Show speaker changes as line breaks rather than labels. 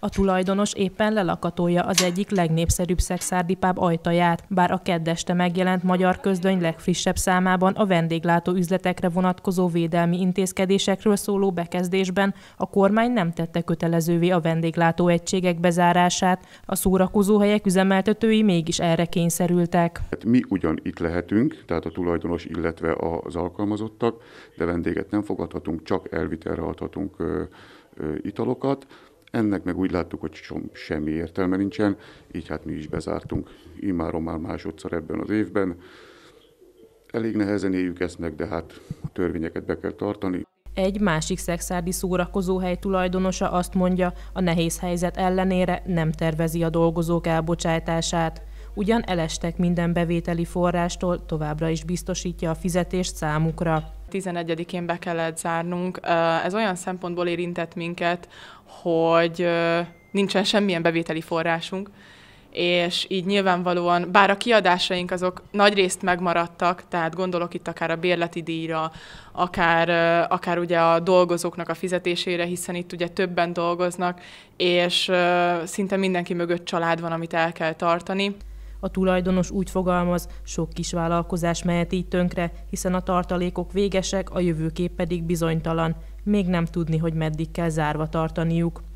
A tulajdonos éppen lelakatolja az egyik legnépszerűbb szexárdipáb ajtaját, bár a keddeste megjelent magyar közdöny legfrissebb számában a vendéglátó üzletekre vonatkozó védelmi intézkedésekről szóló bekezdésben a kormány nem tette kötelezővé a vendéglátó egységek bezárását, a szórakozóhelyek üzemeltetői mégis erre kényszerültek.
Hát mi ugyan itt lehetünk, tehát a tulajdonos, illetve az alkalmazottak, de vendéget nem fogadhatunk, csak elvitelre adhatunk italokat. Ennek meg úgy láttuk, hogy semmi értelme nincsen, így hát mi is bezártunk imárom már másodszor ebben az évben. Elég nehezen éljük ezt meg, de hát a törvényeket be kell tartani.
Egy másik szexárdi szórakozóhely tulajdonosa azt mondja, a nehéz helyzet ellenére nem tervezi a dolgozók elbocsátását ugyan elestek minden bevételi forrástól, továbbra is biztosítja a fizetést számukra.
11-én be kellett zárnunk. Ez olyan szempontból érintett minket, hogy nincsen semmilyen bevételi forrásunk, és így nyilvánvalóan, bár a kiadásaink azok nagy részt megmaradtak, tehát gondolok itt akár a bérleti díjra, akár, akár ugye a dolgozóknak a fizetésére, hiszen itt ugye többen dolgoznak, és szinte mindenki mögött család van, amit el kell tartani.
A tulajdonos úgy fogalmaz, sok kis vállalkozás mehet így tönkre, hiszen a tartalékok végesek, a jövőkép pedig bizonytalan. Még nem tudni, hogy meddig kell zárva tartaniuk.